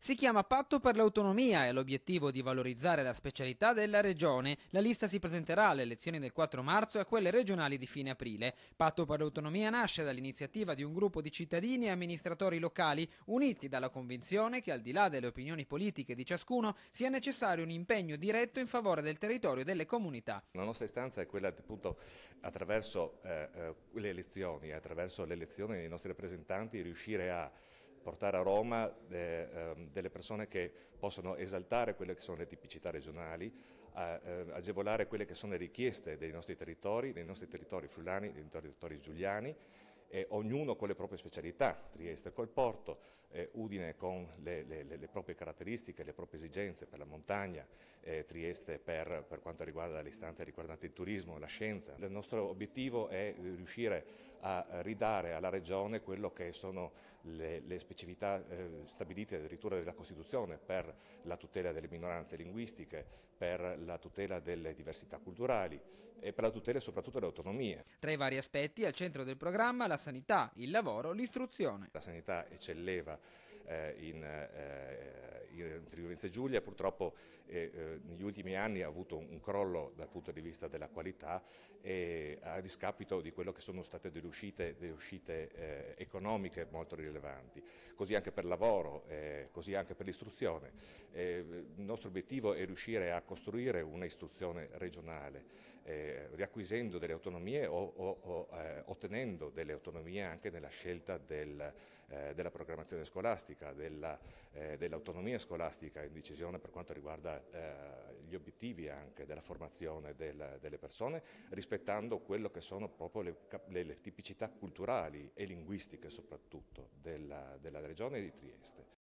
Si chiama Patto per l'autonomia e l'obiettivo di valorizzare la specialità della regione. La lista si presenterà alle elezioni del 4 marzo e a quelle regionali di fine aprile. Patto per l'autonomia nasce dall'iniziativa di un gruppo di cittadini e amministratori locali uniti dalla convinzione che al di là delle opinioni politiche di ciascuno sia necessario un impegno diretto in favore del territorio e delle comunità. La nostra istanza è quella appunto attraverso eh, eh le elezioni, attraverso le elezioni dei nostri rappresentanti riuscire a portare a Roma eh, ehm, delle persone che possono esaltare quelle che sono le tipicità regionali, eh, agevolare quelle che sono le richieste dei nostri territori, dei nostri territori friulani, dei territori giuliani eh, ognuno con le proprie specialità, Trieste col porto, eh, Udine con le, le, le, proprie caratteristiche, le proprie esigenze per la montagna, eh, Trieste per, per, quanto riguarda le istanze riguardanti il turismo e la scienza. Il nostro obiettivo è eh, riuscire a ridare alla Regione quello che sono le, le specificità eh, stabilite addirittura della Costituzione per la tutela delle minoranze linguistiche, per la tutela delle diversità culturali e per la tutela soprattutto delle autonomie. Tra i vari aspetti, al centro del programma la sanità, il lavoro, l'istruzione. La sanità eccelleva eh, in eh, eh, in Friuli Venezia Giulia purtroppo eh, eh, negli ultimi anni ha avuto un crollo dal punto di vista della qualità e a discapito di quello che sono state delle uscite, delle uscite eh, economiche molto rilevanti, così anche per il lavoro, eh, così anche per l'istruzione. Eh, il nostro obiettivo è riuscire a costruire un'istruzione regionale, riacquisendo delle autonomie o, o, o ottenendo delle autonomie anche nella scelta del, della programmazione scolastica, dell'autonomia dell scolastica scolastica in decisione per quanto riguarda eh, gli obiettivi anche della formazione del, delle persone, rispettando quello che sono proprio le, le, le tipicità culturali e linguistiche soprattutto della, della regione di Trieste.